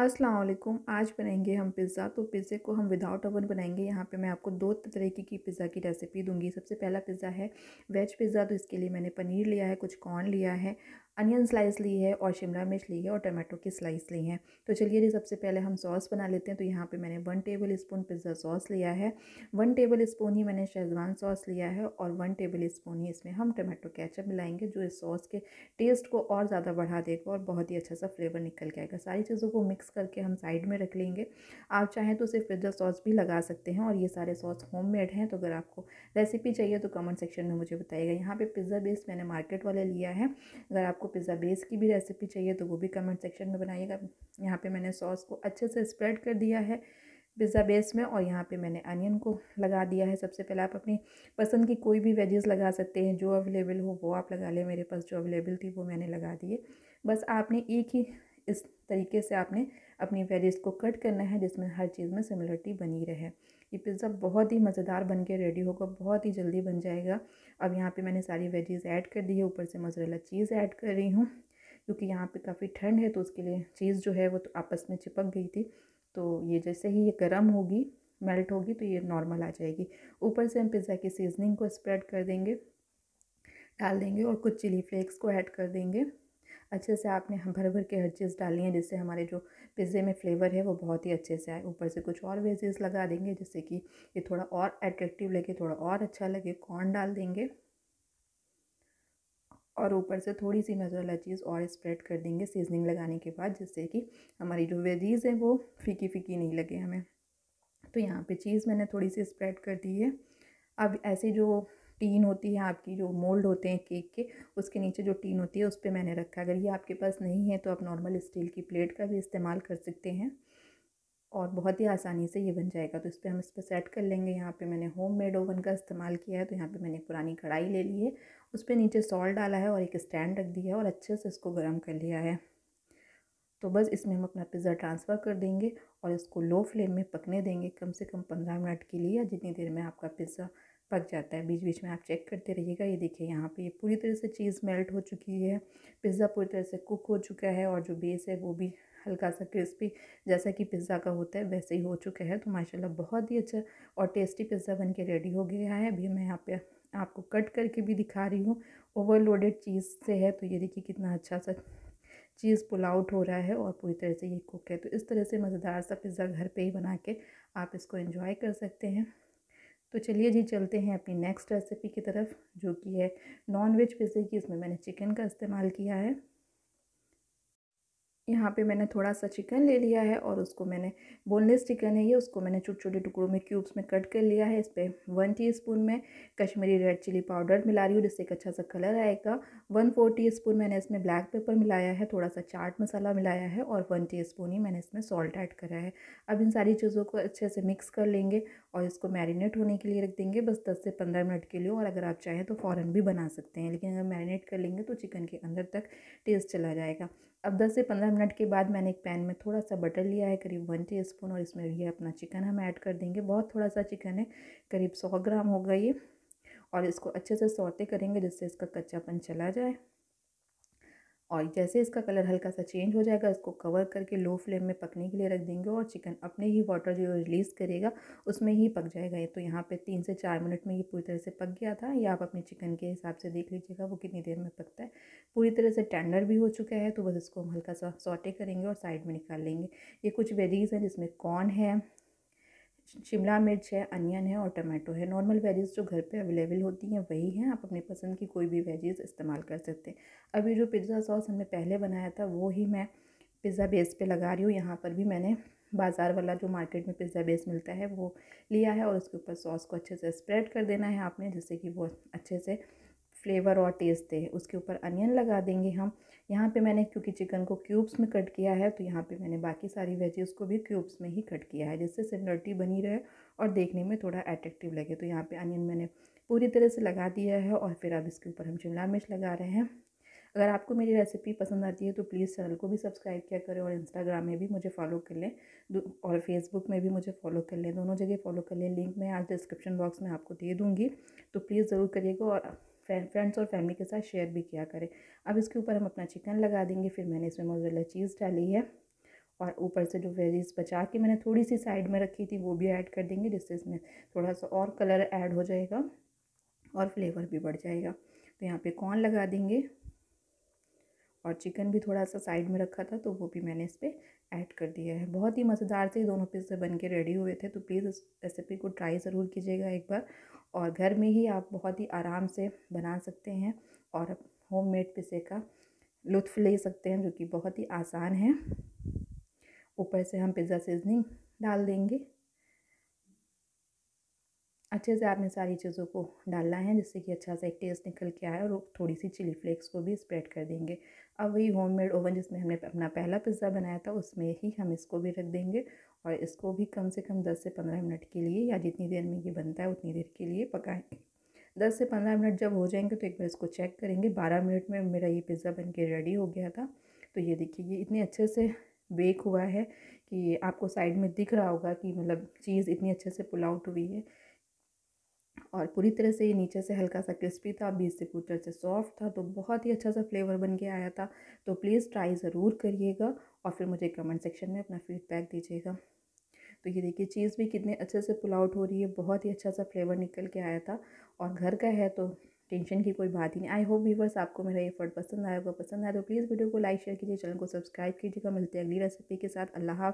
अस्सलाम वालेकुम आज बनाएंगे हम पिज़्ज़ा तो पिज़्ज़े को हम विदाउट ओवन बनाएंगे यहाँ पे मैं आपको दो तरीके की पिज़्ज़ा की रेसिपी दूंगी सबसे पहला पिज़्ज़ा है वेज पिज़्ज़ा तो इसके लिए मैंने पनीर लिया है कुछ कॉर्न लिया है अनियन स्लाइस ली है और शिमला मिर्च ली है और टमाटो की स्लाइस ली है तो चलिए जी सबसे पहले हम सॉस बना लेते हैं तो यहाँ पे मैंने one tablespoon pizza sauce लिया है वन टेबल स्पून ही मैंने शेजवान सॉस लिया है और वन टेबल स्पून ही इसमें हम टमाटो केचप मिलाएंगे जो इस सॉस के टेस्ट को और ज़्यादा बढ़ा देगा और बहुत ही अच्छा सा फ्लेवर निकल के आएगा सारी चीज़ों को मिक्स करके हम साइड में रख लेंगे आप चाहें तो सिर्फ पिज़्ज़ा सॉस भी लगा सकते हैं और ये सारे सॉस होम हैं तो अगर आपको रेसिपी चाहिए तो कमेंट सेक्शन में मुझे बताइएगा यहाँ पर पिज़्ज़ा बेस मैंने मार्केट वाला लिया है अगर आप आपको पिज़्ज़ा बेस की भी रेसिपी चाहिए तो वो भी कमेंट सेक्शन में बनाइएगा यहाँ पे मैंने सॉस को अच्छे से स्प्रेड कर दिया है पिज़्ज़ा बेस में और यहाँ पे मैंने अनियन को लगा दिया है सबसे पहले आप अपनी पसंद की कोई भी वेजेस लगा सकते हैं जो अवेलेबल हो वो आप लगा लें मेरे पास जो अवेलेबल थी वो मैंने लगा दिए बस आपने एक ही इस तरीके से आपने अपनी वेजेस को कट करना है जिसमें हर चीज़ में सिमिलरिटी बनी रहे ये पिज़्ज़ा बहुत ही मज़ेदार बन के रेडी होगा बहुत ही जल्दी बन जाएगा अब यहाँ पे मैंने सारी वेजीज़ ऐड कर दी है ऊपर से मोजरेला चीज़ ऐड कर रही हूँ क्योंकि यहाँ पे काफ़ी ठंड है तो उसके लिए चीज़ जो है वो तो आपस में चिपक गई थी तो ये जैसे ही ये गर्म होगी मेल्ट होगी तो ये नॉर्मल आ जाएगी ऊपर से हम पिज़्ज़ा की सीजनिंग को स्प्रेड कर देंगे डाल देंगे और कुछ चिली फ्लेक्स को ऐड कर देंगे अच्छे से आपने भर भर के हर चीज़ डाली है जिससे हमारे जो पिज़्ज़े में फ्लेवर है वो बहुत ही अच्छे से आए ऊपर से कुछ और वेजेस लगा देंगे जिससे कि ये थोड़ा और एट्रेक्टिव लगे थोड़ा और अच्छा लगे कॉर्न डाल देंगे और ऊपर से थोड़ी सी मसाला चीज़ और स्प्रेड कर देंगे सीजनिंग लगाने के बाद जिससे कि हमारी जो वेजीज़ हैं वो फीकी फीकी नहीं लगे हमें तो यहाँ पे चीज़ मैंने थोड़ी सी स्प्रेड कर दी है अब ऐसे जो टीन होती है आपकी जो मोल्ड होते हैं केक के उसके नीचे जो टीन होती है उस पर मैंने रखा है अगर ये आपके पास नहीं है तो आप नॉर्मल स्टील की प्लेट का भी इस्तेमाल कर सकते हैं और बहुत ही आसानी से ये बन जाएगा तो इस पर हम इस पर सेट कर लेंगे यहाँ पे मैंने होम मेड ओवन का इस्तेमाल किया है तो यहाँ पे मैंने पुरानी कढ़ाई ले ली है उस पर नीचे सॉल्ट डाला है और एक स्टैंड रख दिया है और अच्छे से इसको गर्म कर लिया है तो बस इसमें हम अपना पिज़्ज़ा ट्रांसफ़र कर देंगे और इसको लो फ्लेम में पकने देंगे कम से कम पंद्रह मिनट के लिए या जितनी देर में आपका पिज़्ज़ा पक जाता है बीच बीच में आप चेक करते रहिएगा ये देखिए यहाँ पे पूरी तरह से चीज़ मेल्ट हो चुकी है पिज़्ज़ा पूरी तरह से कुक हो चुका है और जो बेस है वो भी हल्का सा क्रिस्पी जैसा कि पिज़्ज़ा का होता है वैसे ही हो चुका है तो माशाल्लाह बहुत ही अच्छा और टेस्टी पिज़्ज़ा बन के रेडी हो गया है अभी मैं यहाँ पे आपको कट करके भी दिखा रही हूँ ओवरलोडेड चीज़ से है तो ये देखिए कितना अच्छा सा चीज़ पुल आउट हो रहा है और पूरी तरह से ये कुक है तो इस तरह से मज़ेदार सा पिज़्ज़ा घर पर ही बना के आप इसको इंजॉय कर सकते हैं तो चलिए जी चलते हैं अपनी नेक्स्ट रेसिपी की तरफ जो कि है नॉन वेज पिज़्ज़े की इसमें मैंने चिकन का इस्तेमाल किया है यहाँ पे मैंने थोड़ा सा चिकन ले लिया है और उसको मैंने बोनलेस चिकन है ये उसको मैंने छोटे छोटे टुकड़ों में क्यूब्स में कट कर लिया है इस पर वन टी में कश्मीरी रेड चिली पाउडर मिला रही हूँ जिससे एक अच्छा सा कलर आएगा वन फोर टी मैंने इसमें ब्लैक पेपर मिलाया है थोड़ा सा चाट मसाला मिलाया है और वन टी ही मैंने इसमें सॉल्ट ऐड करा है अब इन सारी चीज़ों को अच्छे से मिक्स कर लेंगे और इसको मैरिनेट होने के लिए रख देंगे बस दस से पंद्रह मिनट के लिए और अगर आप चाहें तो फ़ौरन भी बना सकते हैं लेकिन अगर मैरिनेट कर लेंगे तो चिकन के अंदर तक टेस्ट चला जाएगा अब 10 से 15 मिनट के बाद मैंने एक पैन में थोड़ा सा बटर लिया है करीब वन टी स्पून और इसमें ये अपना चिकन हम ऐड कर देंगे बहुत थोड़ा सा चिकन है करीब सौ ग्राम होगा ये और इसको अच्छे से सौते करेंगे जिससे इसका कच्चापन चला जाए और जैसे इसका कलर हल्का सा चेंज हो जाएगा इसको कवर करके लो फ्लेम में पकने के लिए रख देंगे और चिकन अपने ही वाटर जो रिलीज़ करेगा उसमें ही पक जाएगा ये तो यहाँ पे तीन से चार मिनट में ये पूरी तरह से पक गया था ये आप अपने चिकन के हिसाब से देख लीजिएगा वो कितनी देर में पकता है पूरी तरह से टेंडर भी हो चुका है तो बस इसको हम हल्का सा सॉटे करेंगे और साइड में निकाल लेंगे ये कुछ वेजीज़ हैं जिसमें कॉर्न है शिमला मिर्च है अनियन है और टमाटो है नॉर्मल वेजेस जो घर पे अवेलेबल होती हैं वही हैं आप अपनी पसंद की कोई भी वेजेस इस्तेमाल कर सकते हैं अभी जो पिज़्ज़ा सॉस हमने पहले बनाया था वो ही मैं पिज़्ज़ा बेस पे लगा रही हूँ यहाँ पर भी मैंने बाज़ार वाला जो मार्केट में पिज़्ज़ा बेस मिलता है वो लिया है और उसके ऊपर सॉस को अच्छे से स्प्रेड कर देना है आपने जिससे कि वो अच्छे से फ्लेवर और टेस्ट दे उसके ऊपर अनियन लगा देंगे हम यहाँ पे मैंने क्योंकि चिकन को क्यूब्स में कट किया है तो यहाँ पे मैंने बाकी सारी वेजेस को भी क्यूब्स में ही कट किया है जिससे सिमिलरिटी बनी रहे और देखने में थोड़ा एट्रेक्टिव लगे तो यहाँ पे अनियन मैंने पूरी तरह से लगा दिया है और फिर अब इसके ऊपर हम शिमला मिर्च लगा रहे हैं अगर आपको मेरी रेसिपी पसंद आती है तो प्लीज़ चैनल को भी सब्सक्राइब किया करें और इंस्टाग्राम में भी मुझे फॉलो कर लें और फेसबुक में भी मुझे फॉलो कर लें दोनों जगह फॉलो कर लें लिंक मैं आज डिस्क्रिप्शन बॉक्स में आपको दे दूँगी तो प्लीज़ ज़रूर करिएगा और फ्रेंड्स और फैमिली के साथ शेयर भी किया करें अब इसके ऊपर हम अपना चिकन लगा देंगे फिर मैंने इसमें मोजरेला चीज़ डाली है और ऊपर से जो वेजीज बचा के मैंने थोड़ी सी साइड में रखी थी वो भी ऐड कर देंगे जिससे इसमें थोड़ा सा और कलर ऐड हो जाएगा और फ्लेवर भी बढ़ जाएगा तो यहाँ पे कॉर्न लगा देंगे और चिकन भी थोड़ा सा साइड में रखा था तो वो भी मैंने इस पर ऐड कर दिया है बहुत ही मज़ेदार से दोनों पिज़्ज़े बन के रेडी हुए थे तो प्लीज़ इस रेसिपी को ट्राई ज़रूर कीजिएगा एक बार और घर में ही आप बहुत ही आराम से बना सकते हैं और होम मेड पिज़्ज़े का लुत्फ़ ले सकते हैं जो कि बहुत ही आसान है ऊपर से हम पिज़्ज़ा सीजनिंग डाल देंगे अच्छे से आपने सारी चीज़ों को डालना है जिससे कि अच्छा सा एक टेस्ट निकल के आए और थोड़ी सी चिली फ्लेक्स को भी स्प्रेड कर देंगे अब वही होममेड ओवन जिसमें हमने अपना पहला पिज़्ज़ा बनाया था उसमें ही हम इसको भी रख देंगे और इसको भी कम से कम दस से पंद्रह मिनट के लिए या जितनी देर में ये बनता है उतनी देर के लिए पकाएंगे दस से पंद्रह मिनट जब हो जाएंगे तो एक बार इसको चेक करेंगे बारह मिनट में मेरा ये पिज़्ज़ा बन के रेडी हो गया था तो ये देखिए ये इतने अच्छे से बेक हुआ है कि आपको साइड में दिख रहा होगा कि मतलब चीज़ इतनी अच्छे से पुल आउट हुई है और पूरी तरह से ये नीचे से हल्का सा क्रिस्पी था बीच से पूरी तरह से सॉफ्ट था तो बहुत ही अच्छा सा फ्लेवर बन के आया था तो प्लीज़ ट्राई ज़रूर करिएगा और फिर मुझे कमेंट सेक्शन में अपना फीडबैक दीजिएगा तो ये देखिए चीज़ भी कितने अच्छे से पुल आउट हो रही है बहुत ही अच्छा सा फ्लेवर निकल के आया था और घर का है तो टेंशन की कोई बात ही नहीं आई होप व्यूवर्स आपको मेरा एफर्ट पसंद आया होगा पसंद आया तो प्लीज़ वीडियो को लाइक शेयर कीजिए चैनल को सब्सक्राइब कीजिएगा मिलते हैं अगली रेसिपी के साथ अल्लाह